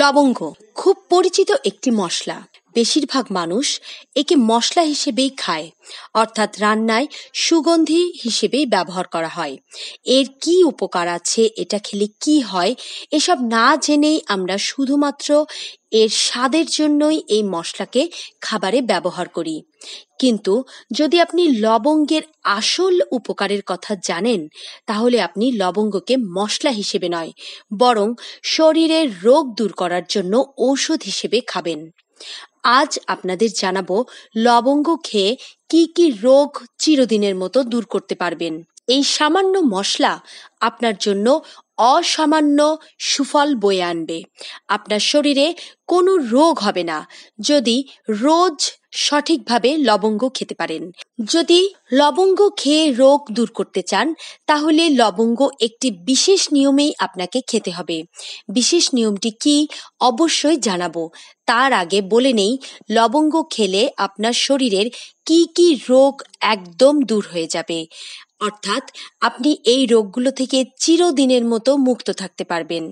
লবঙ্গ খুব পরিচিত একটি মশলা বেশিরভাগ মানুষ একে মশলা হিসেবেই খায় অর্থাৎ রান্নায় সুগন্ধি হিসেবেই ব্যবহার করা হয় এর কি উপকার আছে এটা খেলে কি হয় এসব না জেনেই আমরা শুধুমাত্র এর স্বাদের জন্যই এই মশলাকে খাবারে ব্যবহার করি কিন্তু যদি আপনি লবঙ্গের আসল উপকারের কথা জানেন তাহলে আপনি লবঙ্গকে মশলা হিসেবে নয় বরং শরীরের রোগ দূর করার জন্য ঔষধ হিসেবে খাবেন আজ আপনাদের জানাবো লবঙ্গ খেয়ে কি কি রোগ চিরদিনের মতো দূর করতে পারবেন এই সামান্য মশলা আপনার জন্য অসামান্য সুফল বয়ে আনবে আপনার শরীরে কোনো রোগ হবে না যদি রোজ সঠিকভাবে লবঙ্গ খেতে পারেন যদি লবঙ্গ খেয়ে রোগ দূর করতে চান তাহলে লবঙ্গ একটি বিশেষ নিয়মেই আপনাকে খেতে হবে বিশেষ নিয়মটি কি অবশ্যই জানাবো তার আগে বলে নেই লবঙ্গ খেলে আপনার শরীরের কি কি রোগ একদম দূর হয়ে যাবে অর্থাৎ আপনি এই রোগগুলো থেকে চিরদিনের মতো মুক্ত থাকতে পারবেন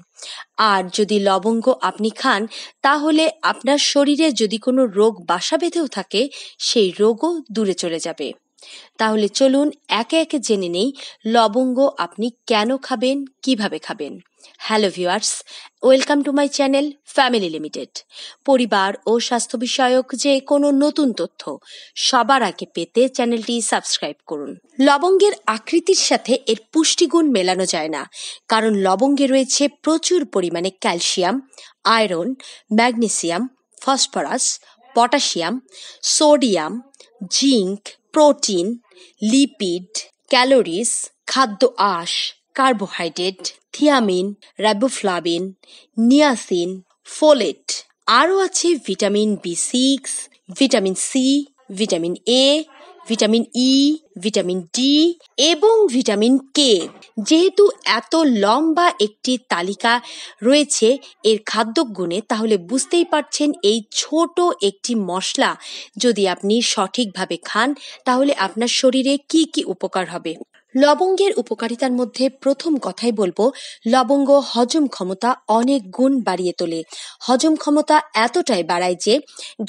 আর যদি লবঙ্গ আপনি খান তাহলে আপনার শরীরে যদি কোনো রোগ বাসা বেঁধেও থাকে সেই রোগও দূরে চলে যাবে তাহলে চলুন একে একে জেনে নেই লবঙ্গ আপনি কেন খাবেন কিভাবে খাবেন hello viewers welcome to my channel family limited পরিবার ও স্বাস্থ্য বিষয়ক যে কোনো নতুন তথ্য সবার আগে পেতে চ্যানেলটি সাবস্ক্রাইব করুন লবঙ্গের আকৃতির সাথে এর পুষ্টিগুণ মেলানো যায় না কারণ লবঙ্গে রয়েছে প্রচুর পরিমাণে calcium iron magnesium phosphorus potassium sodium zinc protein lipid calories খাদ্য আঁশ carbohydrate thiamine riboflavin niacin folate আরও আছে vitamin B six vitamin C vitamin A vitamin E e, vitamin D এবং ভিটামিন কে যেহেতু এত লম্বা একটি তালিকা রয়েছে এর খাদ্যগুণে তাহলে বুঝতেই পারছেন এই ছোট একটি মশলা যদি আপনি সঠিকভাবে খান তাহলে আপনার শরীরে কি কি উপকার হবে লবঙ্গের উপকারিতার মধ্যে প্রথম কথাই বলবো লবঙ্গ হজম ক্ষমতা অনেক গুণ বাড়িয়ে তোলে হজম ক্ষমতা এতটাই বাড়ায় যে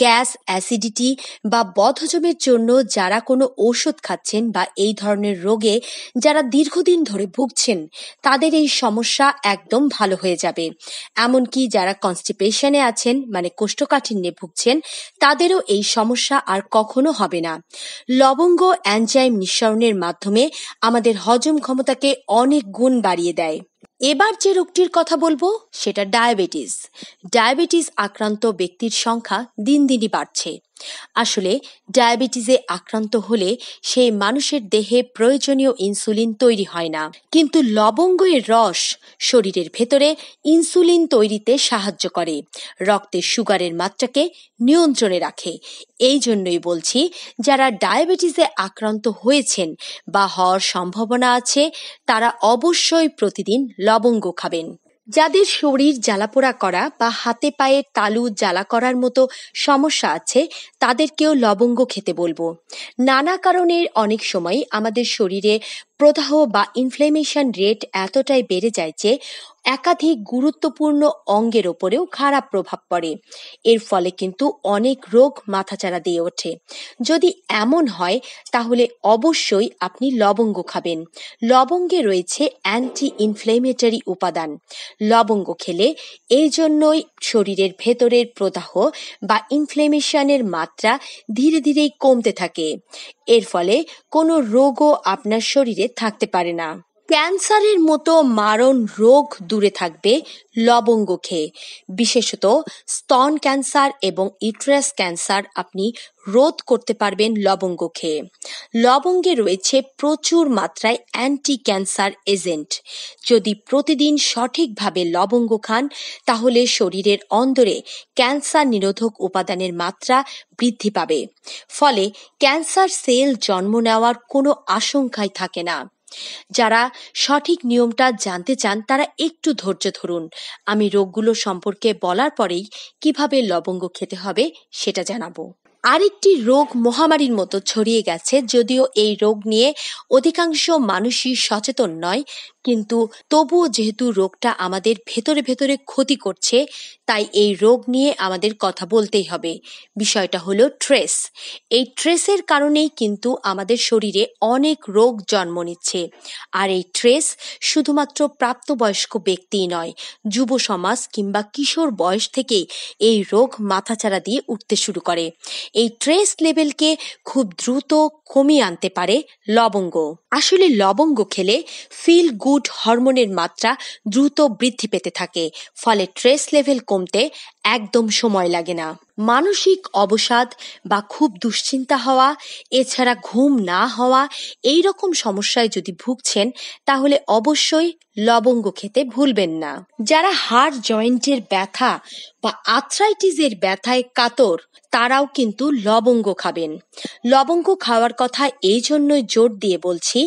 গ্যাস অ্যাসিডিটি বা বদহজমের জন্য যারা কোনো ঔষধ খাচ্ছেন বা এই ধরনের রোগে যারা দীর্ঘদিন ধরে ভুগছেন তাদের এই সমস্যা একদম ভালো হয়ে যাবে এমনকি যারা কনস্টিপেশনে আছেন মানে কোষ্ঠকাঠিন্যে ভুগছেন তাদেরও এই সমস্যা আর কখনো হবে না লবঙ্গ অ্যানজাইম নিঃসরণের মাধ্যমে আমাদের হজম ক্ষমতাকে অনেক গুণ বাড়িয়ে দেয় এবার যে রোগটির কথা বলবো সেটা ডায়াবেটিস ডায়াবেটিস আক্রান্ত ব্যক্তির সংখ্যা দিন দিনই বাড়ছে আসলে ডায়াবেটিসে আক্রান্ত হলে সেই মানুষের দেহে প্রয়োজনীয় ইনসুলিন তৈরি হয় না কিন্তু লবঙ্গ এর রস শরীরের ভেতরে ইনসুলিন তৈরিতে সাহায্য করে রক্তে সুগারের মাত্রাকে নিয়ন্ত্রণে রাখে এই জন্যই বলছি যারা ডায়াবেটিসে আক্রান্ত হয়েছেন বা হওয়ার সম্ভাবনা আছে তারা অবশ্যই প্রতিদিন লবঙ্গ খাবেন যাদের শরীর জ্বালাপোড়া করা বা হাতে পায়ে তালু জ্বালা করার মতো সমস্যা আছে তাদেরকেও লবঙ্গ খেতে বলবো নানা কারণে অনেক সময় আমাদের শরীরে প্রদাহ বা ইনফ্লেমেশন রেট এতটাই বেড়ে যায় যে একাধিক গুরুত্বপূর্ণ অঙ্গের ওপরেও খারাপ প্রভাব পড়ে এর ফলে কিন্তু অনেক রোগ মাথাচাড়া দিয়ে ওঠে যদি এমন হয় তাহলে অবশ্যই আপনি লবঙ্গ খাবেন লবঙ্গে রয়েছে অ্যান্টি ইনফ্লেমেটরি উপাদান লবঙ্গ খেলে এই জন্যই শরীরের ভেতরের প্রদাহ বা ইনফ্লেমেশনের মাত্রা ধীরে ধীরে কমতে থাকে এর ফলে কোনো রোগও আপনার শরীরে থাকতে পারে না। ক্যান্সারের মতো মারণ রোগ দূরে থাকবে লবঙ্গ খেয়ে বিশেষত স্তন ক্যান্সার এবং ইট্রাস ক্যান্সার আপনি রোধ করতে পারবেন লবঙ্গ খেয়ে লবঙ্গে রয়েছে প্রচুর মাত্রায় অ্যান্টি ক্যান্সার এজেন্ট যদি প্রতিদিন সঠিকভাবে লবঙ্গ খান তাহলে শরীরের অন্দরে ক্যান্সার নিরোধক উপাদানের মাত্রা বৃদ্ধি পাবে ফলে ক্যান্সার সেল জন্ম নেওয়ার কোনো আশঙ্কাই থাকে না যারা সঠিক নিয়মটা জানতে চান তারা একটু ধৈর্য ধরুন আমি রোগগুলো সম্পর্কে বলার পরেই কিভাবে লবঙ্গ খেতে হবে সেটা জানাবো আরেকটি রোগ মহামারীর মতো ছড়িয়ে গেছে যদিও এই রোগ নিয়ে অধিকাংশ মানুষই সচেতন নয় কিন্তু তবুও যেহেতু রোগটা আমাদের ভেতরে ভেতরে ক্ষতি করছে তাই এই রোগ নিয়ে আমাদের কথা বলতেই হবে বিষয়টা হলো ট্রেস এই ট্রেসের কারণেই কিন্তু আমাদের শরীরে অনেক রোগ জন্ম নিচ্ছে আর এই ট্রেস শুধুমাত্র প্রাপ্তবয়স্ক ব্যক্তি নয় যুব সমাজ কিংবা কিশোর বয়স থেকেই এই রোগ মাথাচাড়া দিয়ে উঠতে শুরু করে এই ট্রেস লেভেলকে খুব দ্রুত কমিয়ে আনতে পারে লবঙ্গ আসলে লবঙ্গ খেলে ফিল গুড হরমোনের মাত্রা দ্রুত বৃদ্ধি পেতে থাকে ফলে ট্রেস লেভেল কমতে একদম সময় লাগে না মানসিক অবসাদ বা খুব দুশ্চিন্তা হওয়া এছাড়া ঘুম না হওয়া এই রকম সমস্যায় যদি ভুগছেন তাহলে অবশ্যই লবঙ্গ খেতে ভুলবেন না যারা হাড় জয়েন্টের ব্যথা বা আর্থ্রাইটিসের ব্যথায় কাতর তারাও কিন্তু লবঙ্গ খাবেন লবঙ্গ খাওয়ার কথা এই জন্যই জোর দিয়ে বলছি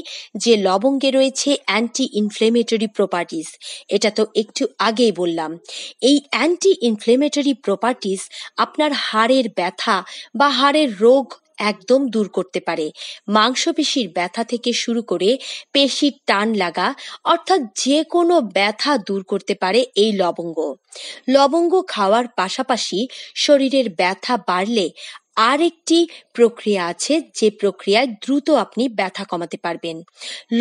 যে লবঙ্গে রয়েছে অ্যান্টি ইনফ্লেমেটরি প্রপার্টিস এটা তো একটু আগেই বললাম এই অ্যান্টি ইনফ্লেমেটরি ইনফ্ল্যামেটরি প্রপার্টিস আপনার হাড়ের ব্যথা বা হাড়ের রোগ একদম দূর করতে পারে মাংসপেশির ব্যথা থেকে শুরু করে পেশির টান লাগা অর্থাৎ যে কোনো ব্যথা দূর করতে পারে এই লবঙ্গ লবঙ্গ খাওয়ার পাশাপাশি শরীরের ব্যথা বাড়লে আরেকটি প্রক্রিয়া আছে যে প্রক্রিয়ায় দ্রুত আপনি ব্যথা কমাতে পারবেন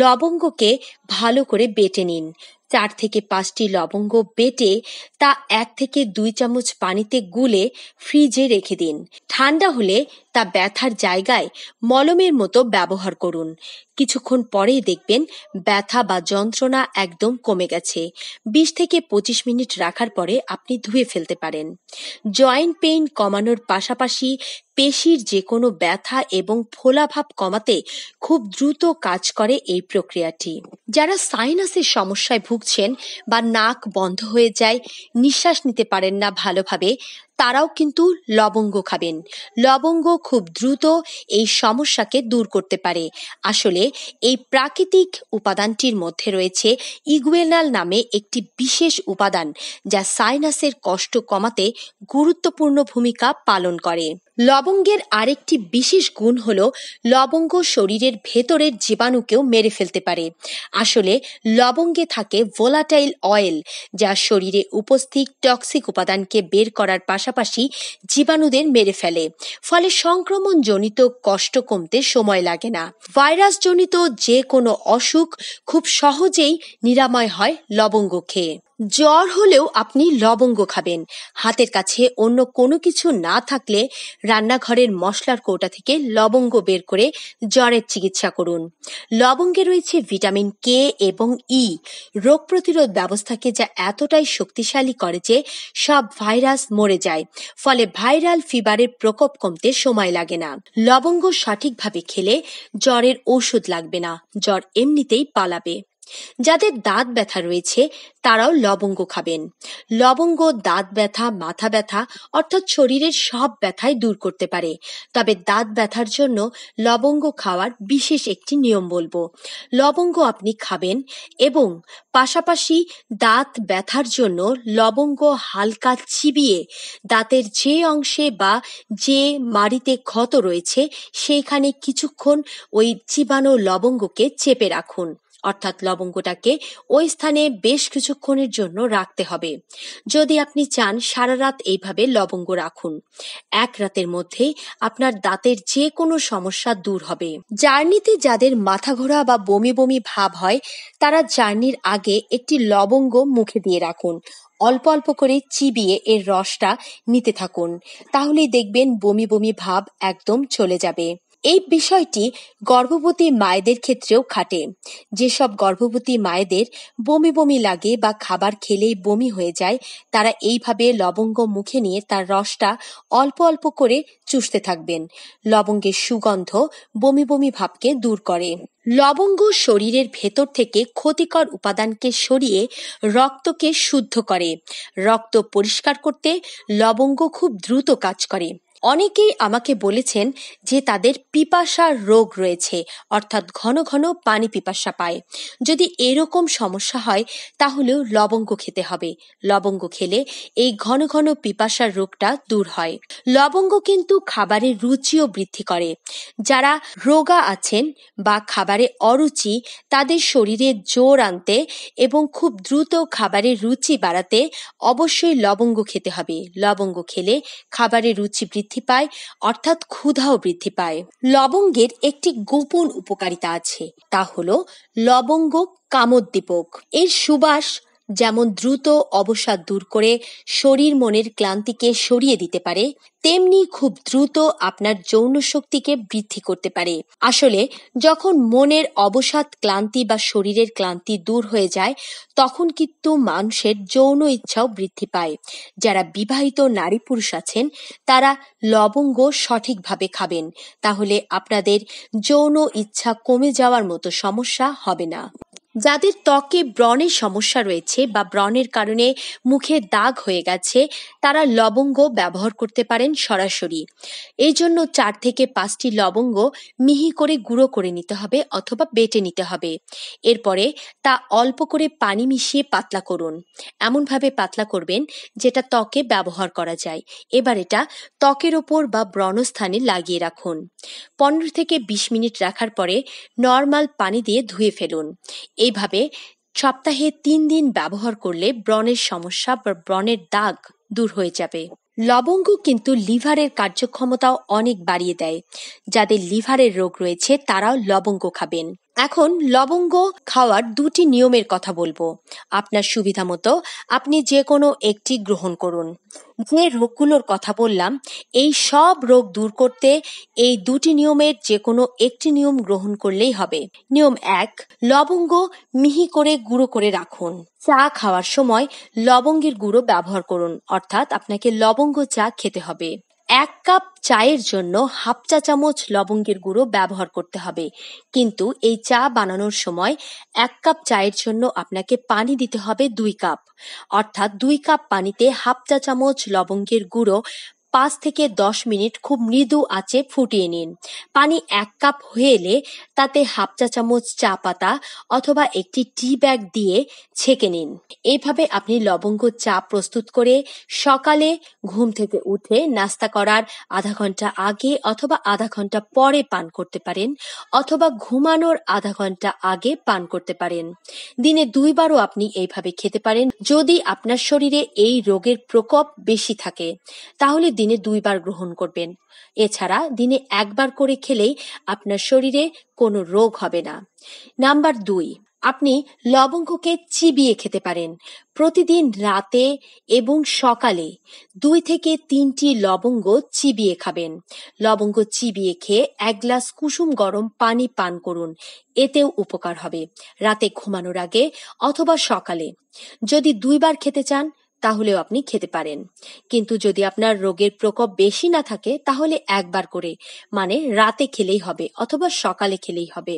লবঙ্গকে ভালো করে বেটে নিন চার থেকে পাঁচটি লবঙ্গ বেটে তা এক থেকে দুই চামচ পানিতে গুলে ফ্রিজে রেখে দিন ঠান্ডা হলে তা ব্যথার জায়গায় মলমের মতো ব্যবহার করুন কিছুক্ষণ পরেই দেখবেন ব্যথা বা যন্ত্রণা একদম কমে গেছে বিশ থেকে পঁচিশ মিনিট রাখার পরে আপনি ধুয়ে ফেলতে পারেন জয়েন্ট পেইন কমানোর পাশাপাশি পেশির যে কোনো ব্যথা এবং ফোলাভাব কমাতে খুব দ্রুত কাজ করে এই প্রক্রিয়াটি যারা সাইনাসের সমস্যায় ভুগছেন বা নাক বন্ধ হয়ে যায় নিঃশ্বাস নিতে পারেন না ভালোভাবে তারাও কিন্তু লবঙ্গ খাবেন লবঙ্গ খুব দ্রুত এই সমস্যাকে দূর করতে পারে আসলে এই প্রাকৃতিক উপাদানটির মধ্যে রয়েছে ইগুয়েনাল নামে একটি বিশেষ উপাদান যা সাইনাসের কষ্ট কমাতে গুরুত্বপূর্ণ ভূমিকা পালন করে লবঙ্গের আরেকটি বিশেষ গুণ হল লবঙ্গ শরীরের ভেতরের জীবাণুকেও মেরে ফেলতে পারে আসলে লবঙ্গে থাকে ভোলাটাইল অয়েল যা শরীরে উপস্থিত টক্সিক উপাদানকে বের করার পাশাপাশি জীবাণুদের মেরে ফেলে ফলে সংক্রমণ জনিত কষ্ট কমতে সময় লাগে না ভাইরাস জনিত যে কোনো অসুখ খুব সহজেই নিরাময় হয় লবঙ্গ খেয়ে জ্বর হলেও আপনি লবঙ্গ খাবেন হাতের কাছে অন্য কোনো কিছু না থাকলে রান্নাঘরের মশলার কৌটা থেকে লবঙ্গ বের করে জ্বরের চিকিৎসা করুন লবঙ্গে রয়েছে ভিটামিন কে এবং ই e। রোগ প্রতিরোধ ব্যবস্থাকে যা এতটাই শক্তিশালী করে যে সব ভাইরাস মরে যায় ফলে ভাইরাল ফিভারের প্রকোপ কমতে সময় লাগে না লবঙ্গ সঠিকভাবে খেলে জ্বরের ওষুধ লাগবে না জ্বর এমনিতেই পালাবে যাদের দাঁত ব্যথা রয়েছে তারাও লবঙ্গ খাবেন লবঙ্গ দাঁত ব্যথা মাথা ব্যথা অর্থাৎ শরীরের সব ব্যথাই দূর করতে পারে তবে দাঁত ব্যথার জন্য লবঙ্গ খাওয়ার বিশেষ একটি নিয়ম বলবো লবঙ্গ আপনি খাবেন এবং পাশাপাশি দাঁত ব্যথার জন্য লবঙ্গ হালকা চিবিয়ে দাঁতের যে অংশে বা যে মাড়িতে ক্ষত রয়েছে সেইখানে কিছুক্ষণ ওই চিবানো লবঙ্গকে চেপে রাখুন অর্থাৎ লবঙ্গটাকে ওই স্থানে বেশ কিছুক্ষণের জন্য রাখতে হবে যদি আপনি চান সারা রাত এইভাবে লবঙ্গ রাখুন এক রাতের মধ্যেই আপনার দাঁতের যে কোনো সমস্যা দূর হবে জার্নিতে যাদের মাথা ঘোরা বা বমি বমি ভাব হয় তারা জার্নির আগে একটি লবঙ্গ মুখে দিয়ে রাখুন অল্প অল্প করে চিবিয়ে এর রসটা নিতে থাকুন তাহলেই দেখবেন বমি বমি ভাব একদম চলে যাবে এই বিষয়টি গর্ভবতী মায়েদের ক্ষেত্রেও খাটে যেসব গর্ভবতী মায়েদের বমি বমি লাগে বা খাবার খেলেই বমি হয়ে যায় তারা এইভাবে লবঙ্গ মুখে নিয়ে তার রসটা অল্প অল্প করে চুষতে থাকবেন লবঙ্গের সুগন্ধ বমি বমি ভাবকে দূর করে লবঙ্গ শরীরের ভেতর থেকে ক্ষতিকর উপাদানকে সরিয়ে রক্তকে শুদ্ধ করে রক্ত পরিষ্কার করতে লবঙ্গ খুব দ্রুত কাজ করে অনেকেই আমাকে বলেছেন যে তাদের পিপাসার রোগ রয়েছে অর্থাৎ ঘন ঘন পানি পিপাসা পায় যদি এরকম সমস্যা হয় তাহলেও লবঙ্গ খেতে হবে লবঙ্গ খেলে এই ঘন ঘন পিপাসার রোগটা দূর হয় লবঙ্গ কিন্তু খাবারের রুচিও বৃদ্ধি করে যারা রোগা আছেন বা খাবারে অরুচি তাদের শরীরে জোর আনতে এবং খুব দ্রুত খাবারের রুচি বাড়াতে অবশ্যই লবঙ্গ খেতে হবে লবঙ্গ খেলে খাবারের রুচি বৃদ্ধি বৃদ্ধি পায় অর্থাৎ ক্ষুধাও বৃদ্ধি পায় লবঙ্গের একটি গোপন উপকারিতা আছে তা হল লবঙ্গ কামোদ্দীপক এর সুবাস যেমন দ্রুত অবসাদ দূর করে শরীর মনের ক্লান্তিকে সরিয়ে দিতে পারে তেমনি খুব দ্রুত আপনার যৌন শক্তিকে বৃদ্ধি করতে পারে আসলে যখন মনের অবসাদ ক্লান্তি বা শরীরের ক্লান্তি দূর হয়ে যায় তখন কিন্তু মানুষের যৌন ইচ্ছাও বৃদ্ধি পায় যারা বিবাহিত নারী পুরুষ আছেন তারা লবঙ্গ সঠিকভাবে খাবেন তাহলে আপনাদের যৌন ইচ্ছা কমে যাওয়ার মতো সমস্যা হবে না যাদের ত্বকে ব্রণের সমস্যা রয়েছে বা ব্রণের কারণে মুখে দাগ হয়ে গেছে তারা লবঙ্গ ব্যবহার করতে পারেন সরাসরি এই জন্য চার থেকে পাঁচটি লবঙ্গ মিহি করে গুঁড়ো করে নিতে হবে অথবা বেটে নিতে হবে এরপরে তা অল্প করে পানি মিশিয়ে পাতলা করুন এমনভাবে পাতলা করবেন যেটা ত্বকে ব্যবহার করা যায় এবার এটা ত্বকের ওপর বা ব্রণস্থানে লাগিয়ে রাখুন পনেরো থেকে বিশ মিনিট রাখার পরে নর্মাল পানি দিয়ে ধুয়ে ফেলুন এইভাবে সপ্তাহে তিন দিন ব্যবহার করলে ব্রণের সমস্যা বা ব্রণের দাগ দূর হয়ে যাবে লবঙ্গ কিন্তু লিভারের কার্যক্ষমতাও অনেক বাড়িয়ে দেয় যাদের লিভারের রোগ রয়েছে তারাও লবঙ্গ খাবেন এখন লবঙ্গ খাওয়ার দুটি নিয়মের কথা বলবো আপনার সুবিধা মতো আপনি যে কোনো একটি গ্রহণ করুন যে রোগগুলোর কথা বললাম এই সব রোগ দূর করতে এই দুটি নিয়মের যে কোনো একটি নিয়ম গ্রহণ করলেই হবে নিয়ম এক লবঙ্গ মিহি করে গুঁড়ো করে রাখুন চা খাওয়ার সময় লবঙ্গের গুঁড়ো ব্যবহার করুন অর্থাৎ আপনাকে লবঙ্গ চা খেতে হবে এক কাপ চায়ের জন্য হাফ চা চামচ লবঙ্গের গুঁড়ো ব্যবহার করতে হবে কিন্তু এই চা বানানোর সময় এক কাপ চায়ের জন্য আপনাকে পানি দিতে হবে দুই কাপ অর্থাৎ দুই কাপ পানিতে হাফ চা চামচ লবঙ্গের গুঁড়ো পাঁচ থেকে দশ মিনিট খুব মৃদু আঁচে ফুটিয়ে নিন পানি এক কাপ হয়ে এলে তাতে হাফ চা চামচ চা পাতা অথবা একটি টি ব্যাগ দিয়ে ছেঁকে নিন এইভাবে আপনি লবঙ্গ চা প্রস্তুত করে সকালে ঘুম থেকে উঠে নাস্তা করার আধা ঘন্টা আগে অথবা আধা ঘন্টা পরে পান করতে পারেন অথবা ঘুমানোর আধা ঘন্টা আগে পান করতে পারেন দিনে দুইবারও আপনি এইভাবে খেতে পারেন যদি আপনার শরীরে এই রোগের প্রকোপ বেশি থাকে তাহলে দিনে দুইবার গ্রহণ করবেন এছাড়া দিনে একবার করে খেলেই আপনার শরীরে কোনো রোগ হবে না নাম্বার দুই আপনি লবঙ্গকে চিবিয়ে খেতে পারেন প্রতিদিন রাতে এবং সকালে দুই থেকে তিনটি লবঙ্গ চিবিয়ে খাবেন লবঙ্গ চিবিয়ে খেয়ে এক গ্লাস কুসুম গরম পানি পান করুন এতেও উপকার হবে রাতে ঘুমানোর আগে অথবা সকালে যদি দুইবার খেতে চান তাহলেও আপনি খেতে পারেন কিন্তু যদি আপনার রোগের প্রকোপ বেশি না থাকে তাহলে একবার করে মানে রাতে খেলেই হবে অথবা সকালে খেলেই হবে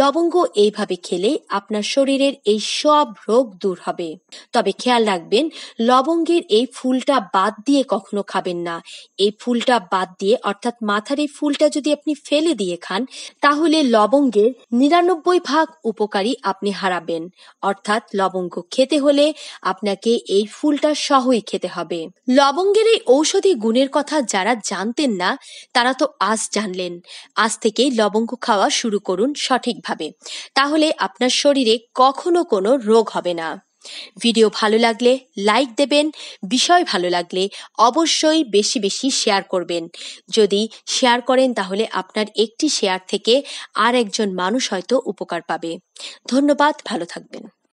লবঙ্গ এইভাবে খেলে আপনার শরীরের এই সব রোগ দূর হবে তবে খেয়াল রাখবেন লবঙ্গের এই ফুলটা বাদ দিয়ে কখনো খাবেন না এই ফুলটা বাদ দিয়ে অর্থাৎ মাথার এই ফুলটা যদি আপনি ফেলে দিয়ে খান তাহলে লবঙ্গের নিরানব্বই ভাগ উপকারী আপনি হারাবেন অর্থাৎ লবঙ্গ খেতে হলে আপনাকে এই ফুলটা মাত্রা সহই খেতে হবে লবঙ্গের এই ঔষধি গুণের কথা যারা জানতেন না তারা তো আজ জানলেন আজ থেকে লবঙ্গ খাওয়া শুরু করুন সঠিকভাবে তাহলে আপনার শরীরে কখনো কোনো রোগ হবে না ভিডিও ভালো লাগলে লাইক দেবেন বিষয় ভালো লাগলে অবশ্যই বেশি বেশি শেয়ার করবেন যদি শেয়ার করেন তাহলে আপনার একটি শেয়ার থেকে আর একজন মানুষ হয়তো উপকার পাবে ধন্যবাদ ভালো থাকবেন